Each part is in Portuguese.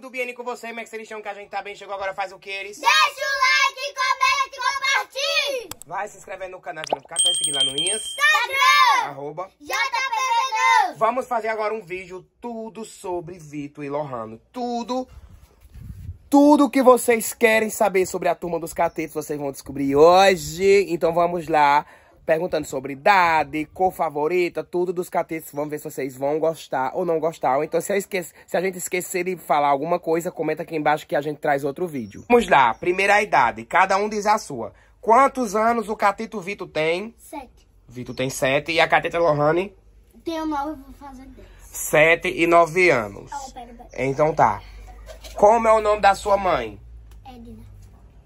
tudo bem com você? Como é que vocês estão? Que a gente tá bem, chegou agora, faz o que eles? Deixa o like, comenta e compartilha! Vai se inscrever no canal, se não ficar, só seguir lá no Instagram! Arroba. Vamos fazer agora um vídeo tudo sobre Vitor e Lohano. Tudo tudo que vocês querem saber sobre a turma dos catetos, vocês vão descobrir hoje. Então vamos lá perguntando sobre idade, cor favorita, tudo dos catetos. Vamos ver se vocês vão gostar ou não gostar. Então, se, esquece, se a gente esquecer de falar alguma coisa, comenta aqui embaixo que a gente traz outro vídeo. Vamos lá, primeira idade. Cada um diz a sua. Quantos anos o cateto Vito tem? Sete. Vito tem sete. E a cateta Lohane? Tenho nove, vou fazer dez. Sete e nove anos. Oh, pera, pera. Então tá. Como é o nome da sua mãe? Edna.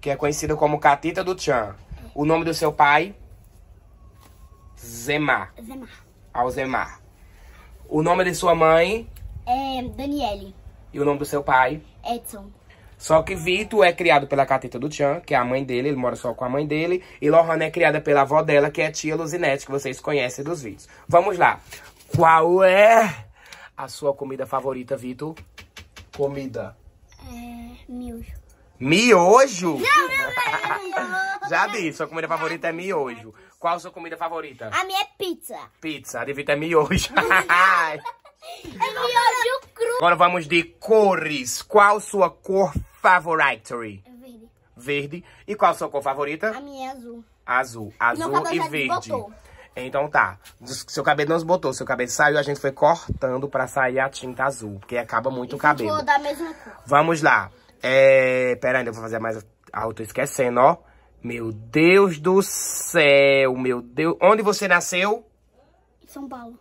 Que é conhecida como Catita do Tchan. É. O nome do seu pai? Zemar. Zemar. Alzemar. O nome de sua mãe? É Daniele. E o nome do seu pai? Edson. Só que Vitor é criado pela Catita do Tchan, que é a mãe dele, ele mora só com a mãe dele. E Lohana é criada pela avó dela, que é a tia Luzinete, que vocês conhecem dos vídeos. Vamos lá. Qual é a sua comida favorita, Vitor? Comida. É, miojo. Miojo? Não, não, não, Já disse, sua comida favorita é miojo. Qual a sua comida favorita? A minha é pizza. Pizza, a de é miojo. é miojo cru. Agora vamos de cores. Qual sua cor favorita? Verde. Verde. E qual a sua cor favorita? A minha é azul. Azul. Azul e verde. Então tá, seu cabelo não esbotou, seu cabelo saiu, a gente foi cortando pra sair a tinta azul, porque acaba muito e o cabelo. da mesma cor. Vamos lá. É... Pera ainda, eu vou fazer mais... Ah, eu tô esquecendo, ó. Meu Deus do céu, meu Deus. Onde você nasceu? Em São Paulo.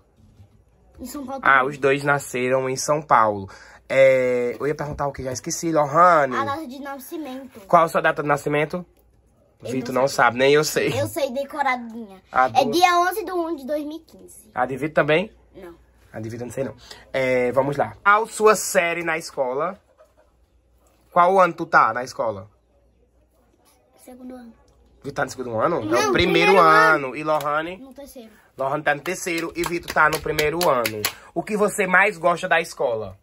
Em São Paulo. Ah, também. Ah, os dois nasceram em São Paulo. É, eu ia perguntar o que já esqueci, Lohane. A data de nascimento. Qual a sua data de nascimento? Eu Vitor não, não sabe, nem eu sei. Eu sei decoradinha. A é do... dia 11 de 1 de 2015. A de Vitor também? Não. A de Vitor não sei não. É, vamos lá. Qual sua série na escola? Qual ano tu tá na escola? Segundo ano. Vitor tá no segundo ano? Não, é Não primeiro, primeiro ano. ano. E Lohane? No terceiro. Lohane tá no terceiro e Vitor tá no primeiro ano. O que você mais gosta da escola?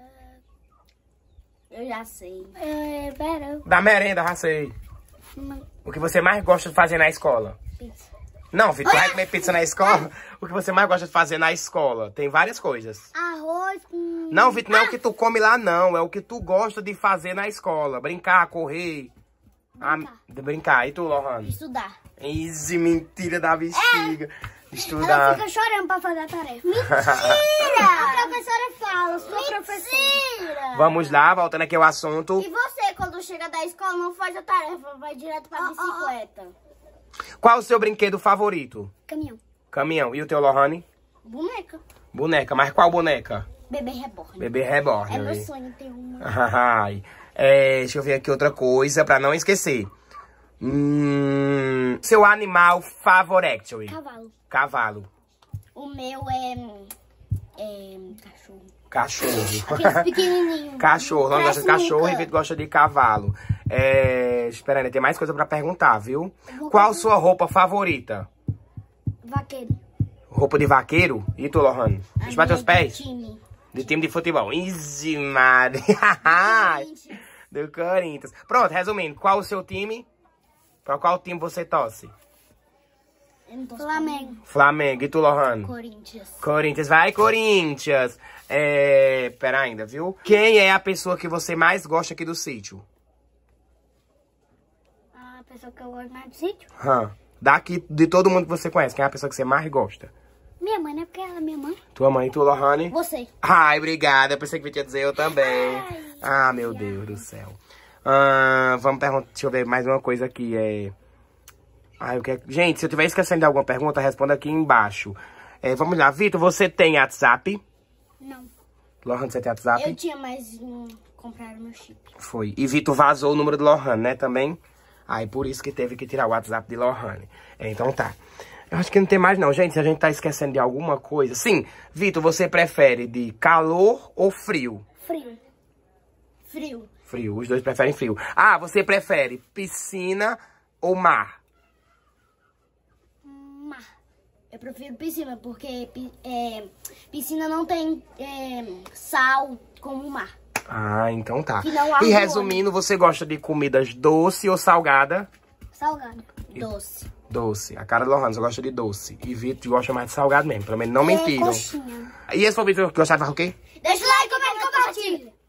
É, eu já sei. É, verão. Da merenda, já sei. Não. Hum. O que você mais gosta de fazer na escola? Pizza. Não, Vitor, vai comer pizza na escola? O que você mais gosta de fazer na escola? Tem várias coisas. Arroz com... Não, Vitor, não é o ah! que tu come lá, não. É o que tu gosta de fazer na escola. Brincar, correr. Ah, tá. de brincar. E tu, Lohan? Estudar. Easy, mentira da é. bexiga. É. Estudar. Ela fica chorando pra fazer a tarefa. Mentira! a professora fala, sua mentira. professora. Vamos lá, voltando aqui ao assunto. E você, quando chega da escola, não faz a tarefa, vai direto pra oh, bicicleta. Oh, oh. Qual o seu brinquedo favorito? Caminhão. Caminhão. E o teu, Lohane? Boneca. Boneca. Mas qual boneca? Bebê reborn. Bebê reborn. É meu sonho ter uma. Ai. É, deixa eu ver aqui outra coisa pra não esquecer. Hum, seu animal favorito? Cavalo. Cavalo. O meu é... é cachorro. Cachorro. pequenininho. Cachorro. Não gosta de cachorro e Vitor gosta de cavalo. É, espera aí, né? tem mais coisa pra perguntar, viu? Qual sua roupa favorita? Vaqueiro. Roupa de vaqueiro? E tu, Lohan? bater os é pés? Time. Do time de futebol. Easy, Mari. Do, do Corinthians. Pronto, resumindo. Qual o seu time? Pra qual time você torce? Flamengo. Flamengo. E tu, Lohan? Corinthians. Corinthians. Vai, Corinthians. É... Pera ainda, viu? Quem é a pessoa que você mais gosta aqui do sítio? A pessoa que eu gosto mais do sítio? Hã. Daqui, de todo mundo que você conhece, quem é a pessoa que você mais gosta? minha mãe, né? Porque ela é minha mãe. Tua mãe, tu, Lohane? Você. Ai, obrigada. Eu pensei que eu ia dizer eu também. Ai, ah, meu ai. Deus do céu. Ah, vamos perguntar. Deixa eu ver mais uma coisa aqui. É... Ai, eu quero... É Gente, se eu estiver esquecendo de alguma pergunta, responda aqui embaixo. É, vamos lá. Vitor, você tem WhatsApp? Não. Lohan, você tem WhatsApp? Eu tinha, mas não compraram meu chip. Foi. E Vitor vazou o número de Lohan, né, também? Aí, por isso que teve que tirar o WhatsApp de Lohane. É, então tá. Eu acho que não tem mais não, gente, se a gente tá esquecendo de alguma coisa. Sim, Vitor, você prefere de calor ou frio? Frio. Frio. Frio, os dois preferem frio. Ah, você prefere piscina ou mar? Mar. Eu prefiro piscina, porque é, piscina não tem é, sal como mar. Ah, então tá. E resumindo, você gosta de comidas doce ou salgada? Salgada. E... Doce. Doce. A cara do Lohan eu gosta de doce. E Vitor gosta mais de salgado mesmo. Pelo menos não é, mentiram. É, e esse foi o vídeo que gostaram, faz o quê? Deixa o like, comenta e compartilha.